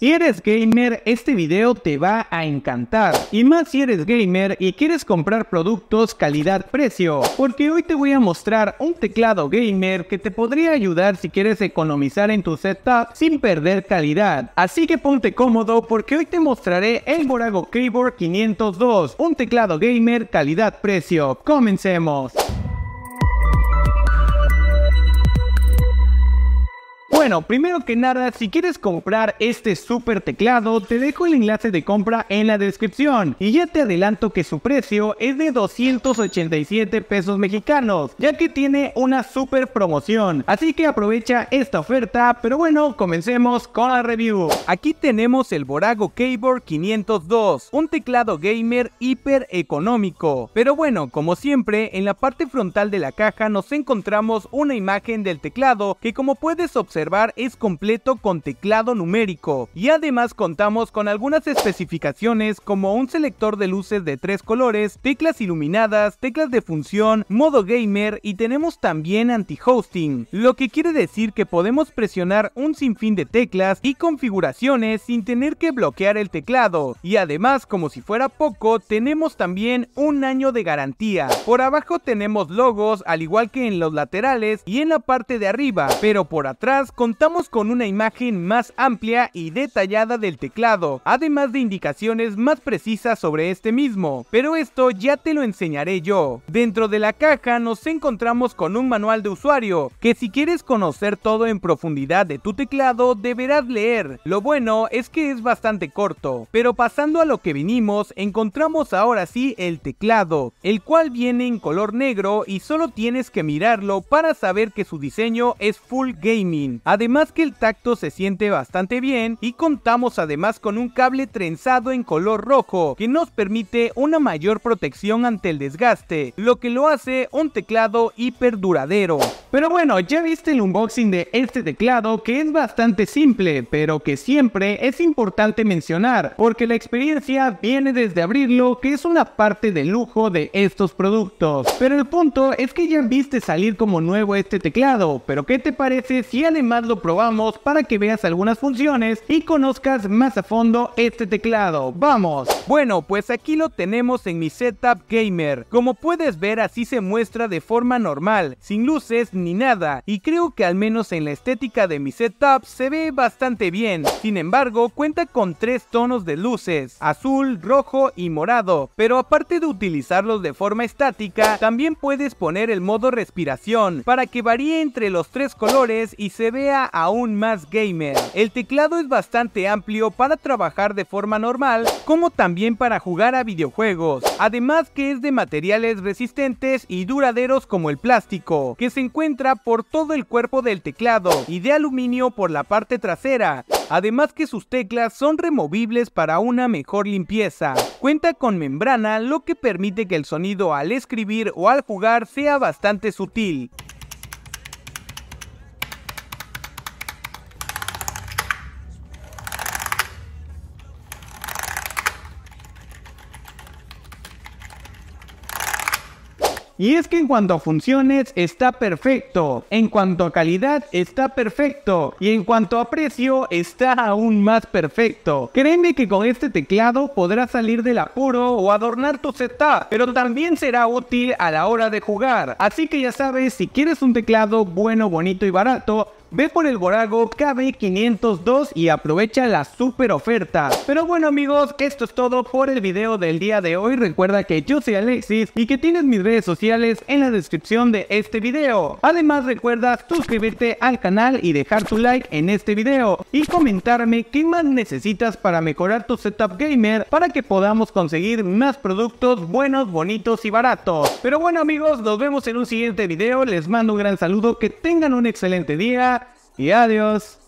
Si eres gamer, este video te va a encantar. Y más si eres gamer y quieres comprar productos calidad-precio. Porque hoy te voy a mostrar un teclado gamer que te podría ayudar si quieres economizar en tu setup sin perder calidad. Así que ponte cómodo porque hoy te mostraré el Borago Keyboard 502. Un teclado gamer calidad-precio. Comencemos. Bueno, primero que nada, si quieres comprar este super teclado, te dejo el enlace de compra en la descripción. Y ya te adelanto que su precio es de 287 pesos mexicanos, ya que tiene una super promoción. Así que aprovecha esta oferta, pero bueno, comencemos con la review. Aquí tenemos el Borago Keyboard 502, un teclado gamer hiper económico. Pero bueno, como siempre, en la parte frontal de la caja nos encontramos una imagen del teclado que como puedes observar es completo con teclado numérico y además contamos con algunas especificaciones como un selector de luces de tres colores, teclas iluminadas, teclas de función, modo gamer y tenemos también anti-hosting, lo que quiere decir que podemos presionar un sinfín de teclas y configuraciones sin tener que bloquear el teclado y además como si fuera poco tenemos también un año de garantía. Por abajo tenemos logos al igual que en los laterales y en la parte de arriba, pero por atrás contamos con una imagen más amplia y detallada del teclado, además de indicaciones más precisas sobre este mismo, pero esto ya te lo enseñaré yo. Dentro de la caja nos encontramos con un manual de usuario, que si quieres conocer todo en profundidad de tu teclado deberás leer, lo bueno es que es bastante corto, pero pasando a lo que vinimos encontramos ahora sí el teclado, el cual viene en color negro y solo tienes que mirarlo para saber que su diseño es full gaming. Además que el tacto se siente bastante bien y contamos además con un cable trenzado en color rojo que nos permite una mayor protección ante el desgaste, lo que lo hace un teclado hiper duradero. Pero bueno, ya viste el unboxing de este teclado que es bastante simple, pero que siempre es importante mencionar, porque la experiencia viene desde abrirlo, que es una parte de lujo de estos productos. Pero el punto es que ya viste salir como nuevo este teclado, pero ¿qué te parece si además lo probamos para que veas algunas funciones y conozcas más a fondo este teclado? ¡Vamos! Bueno, pues aquí lo tenemos en mi setup gamer. Como puedes ver así se muestra de forma normal, sin luces ni nada y creo que al menos en la estética de mi setup se ve bastante bien. Sin embargo, cuenta con tres tonos de luces, azul, rojo y morado, pero aparte de utilizarlos de forma estática, también puedes poner el modo respiración para que varíe entre los tres colores y se vea aún más gamer. El teclado es bastante amplio para trabajar de forma normal como también para jugar a videojuegos, además que es de materiales resistentes y duraderos como el plástico, que se encuentra entra por todo el cuerpo del teclado y de aluminio por la parte trasera, además que sus teclas son removibles para una mejor limpieza. Cuenta con membrana lo que permite que el sonido al escribir o al jugar sea bastante sutil. Y es que en cuanto a funciones está perfecto, en cuanto a calidad está perfecto y en cuanto a precio está aún más perfecto. Créeme que con este teclado podrás salir del apuro o adornar tu setup, pero también será útil a la hora de jugar. Así que ya sabes, si quieres un teclado bueno, bonito y barato, Ve por el Borago KB502 y aprovecha la super oferta. Pero bueno amigos, esto es todo por el video del día de hoy. Recuerda que yo soy Alexis y que tienes mis redes sociales en la descripción de este video. Además recuerda suscribirte al canal y dejar tu like en este video. Y comentarme qué más necesitas para mejorar tu setup gamer para que podamos conseguir más productos buenos, bonitos y baratos. Pero bueno amigos, nos vemos en un siguiente video. Les mando un gran saludo, que tengan un excelente día y adiós.